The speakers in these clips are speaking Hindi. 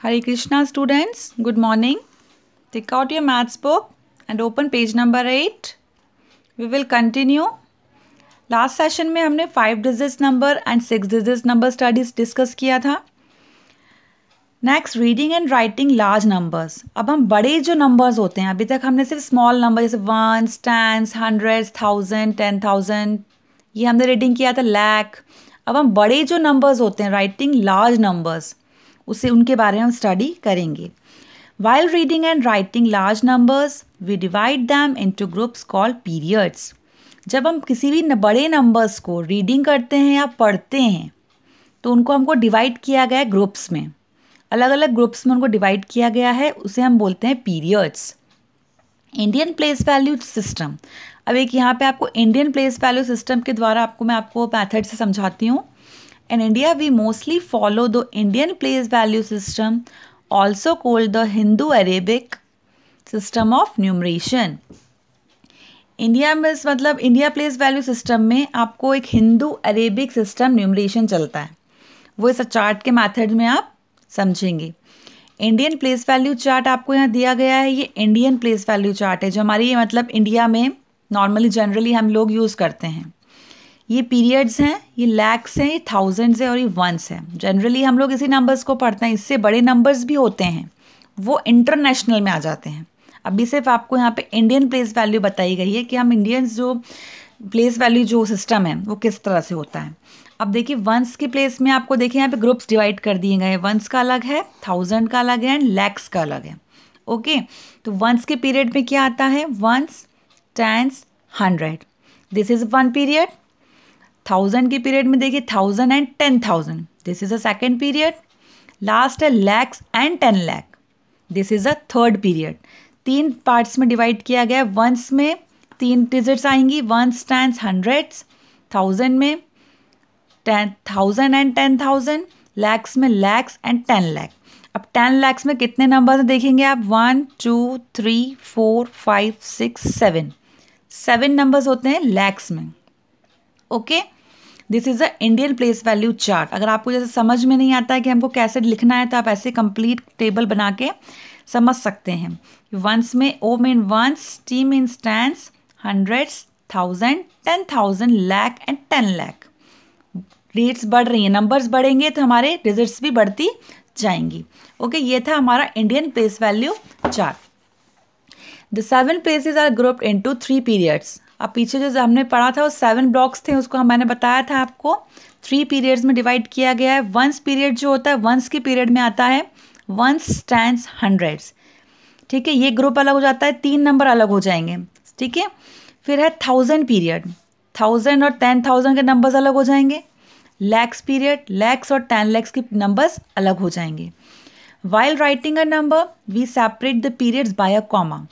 Hari Krishna students, good morning. Take out your maths book and open page number 8. We will continue. Last session में हमने five digits number and six digits number studies discuss किया था next reading and writing large numbers अब हम बड़े जो नंबर्स होते हैं अभी तक हमने सिर्फ स्मॉल नंबर जैसे one tens hundred thousand ten thousand ये हमने रीडिंग किया था लैक अब हम बड़े जो नंबर्स होते हैं राइटिंग लार्ज नंबर्स उसे उनके बारे में हम स्टडी करेंगे while reading and writing large numbers we divide them to groups call periods जब हम किसी भी बड़े नंबर्स को रीडिंग करते हैं या पढ़ते हैं तो उनको हमको डिवाइड किया गया है ग्रुप्स में अलग अलग ग्रुप्स में उनको डिवाइड किया गया है उसे हम बोलते हैं periods Indian place value system अब एक यहाँ पे आपको इंडियन प्लेस वैल्यू सिस्टम के द्वारा आपको मैं आपको मैथड से समझाती हूँ In India, we mostly follow the Indian place value system, also called the Hindu Arabic system of numeration. India में मतलब इंडिया प्लेस वैल्यू सिस्टम में आपको एक हिंदू अरेबिक सिस्टम न्यूमरेशन चलता है वो इस चार्ट के मेथड में आप समझेंगे इंडियन प्लेस वैल्यू चार्ट आपको यहाँ दिया गया है ये इंडियन प्लेस वैल्यू चार्ट है जो हमारी मतलब इंडिया में नॉर्मली जनरली हम लोग यूज़ करते हैं ये पीरियड्स हैं ये लैक्स हैं ये थाउजेंड्स हैं और ये वंस हैं जनरली हम लोग इसी नंबर्स को पढ़ते हैं इससे बड़े नंबर्स भी होते हैं वो इंटरनेशनल में आ जाते हैं अभी सिर्फ आपको यहाँ पे इंडियन प्लेस वैल्यू बताई गई है कि हम इंडियंस जो प्लेस वैल्यू जो सिस्टम है वो किस तरह से होता है अब देखिए वंस के प्लेस में आपको देखिए यहाँ पे ग्रुप्स डिवाइड कर दिए गए वंस का अलग है थाउजेंड का अलग है एंड लैक्स का अलग है ओके तो वंस के पीरियड में क्या आता है ones tens hundred this is one period thousand के पीरियड में देखिए thousand and ten thousand this is a second period last है lakhs and ten lakh this is a third period तीन पार्ट्स में डिवाइड किया गया वंस में तीन डिजिट्स आएंगी वंस टेंस हंड्रेड्स थाउजेंड में ten thousand and ten thousand lakhs में लैक्स एंड टेन लैक अब टेन लैक्स में कितने नंबर देखेंगे आप one two three four five six seven seven numbers होते हैं लैक्स में okay okay? This is a Indian place value chart अगर आपको जैसे समझ में नहीं आता है कि हमको कैसे लिखना है तो आप ऐसे कंप्लीट टेबल बना के समझ सकते हैं वंस में O mean ones T mean stand hundreds thousand ten thousand lakh and ten lakh rates बढ़ रही हैं नंबर्स बढ़ेंगे तो हमारे रिजल्ट भी बढ़ती जाएंगी ओके okay, ये था हमारा Indian place value chart the seven places are grouped to three periods अब पीछे जो हमने पढ़ा था वो सेवन ब्लॉक्स थे उसको मैंने बताया था आपको थ्री पीरियड्स में डिवाइड किया गया है वंस पीरियड जो होता है वंस के पीरियड में आता है वंस स्टैंड्स हंड्रेड्स ठीक है ये ग्रुप अलग हो जाता है तीन नंबर अलग हो जाएंगे ठीक है फिर है थाउजेंड पीरियड थाउजेंड और टेन थाउजेंड के नंबर्स अलग हो जाएंगे लैक्स पीरियड लैक्स और टेन लैक्स के नंबर्स अलग हो जाएंगे while writing a number we separate the periods by a comma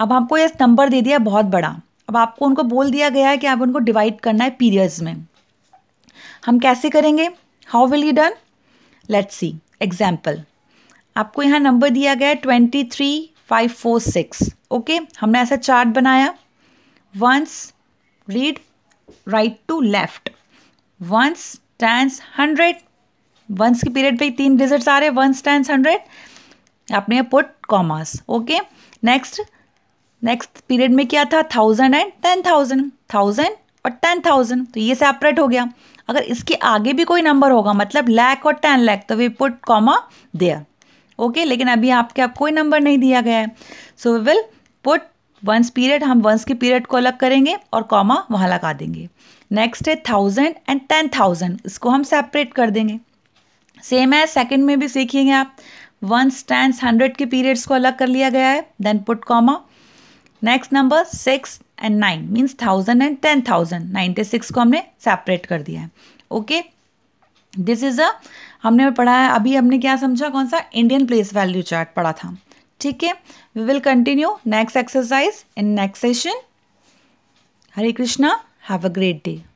अब हमको ये नंबर दे दिया बहुत बड़ा अब आपको उनको बोल दिया गया है कि आप उनको डिवाइड करना है पीरियड्स में हम कैसे करेंगे how will you done let see example आपको यहाँ नंबर दिया गया है twenty three five four six okay हमने ऐसा चार्ट बनाया ones read right to left ones tens hundred ones के पीरियड पे तीन डिजिट्स आ रहे हैं वंस टेंस हंड्रेड आपने put commas okay next next period में क्या था thousand and ten thousand thousand और टेन थाउजेंड तो ये सेपरेट हो गया अगर इसके आगे भी कोई नंबर होगा मतलब लैक और टेन लैक तो we put comma there okay लेकिन अभी आपके आप कोई नंबर नहीं दिया गया है so we will put ones period हम वंस के पीरियड को अलग करेंगे और कॉमा वहाँ लगा देंगे नेक्स्ट है थाउजेंड एंड टेन थाउजेंड इसको हम सेपरेट कर देंगे सेम है सेकेंड में भी सीखेंगे आप वंस टेंस हंड्रेड के पीरियड्स को अलग कर लिया गया है then put comma next number six and nine means thousand and ten thousand ninety six को हमने सेपरेट कर दिया है ओके दिस इज़ अ हमने पढ़ा है अभी हमने क्या समझा कौन सा इंडियन प्लेस वैल्यू चार्ट पढ़ा था ठीक है we will continue next exercise in next session Hare Krishna have a great day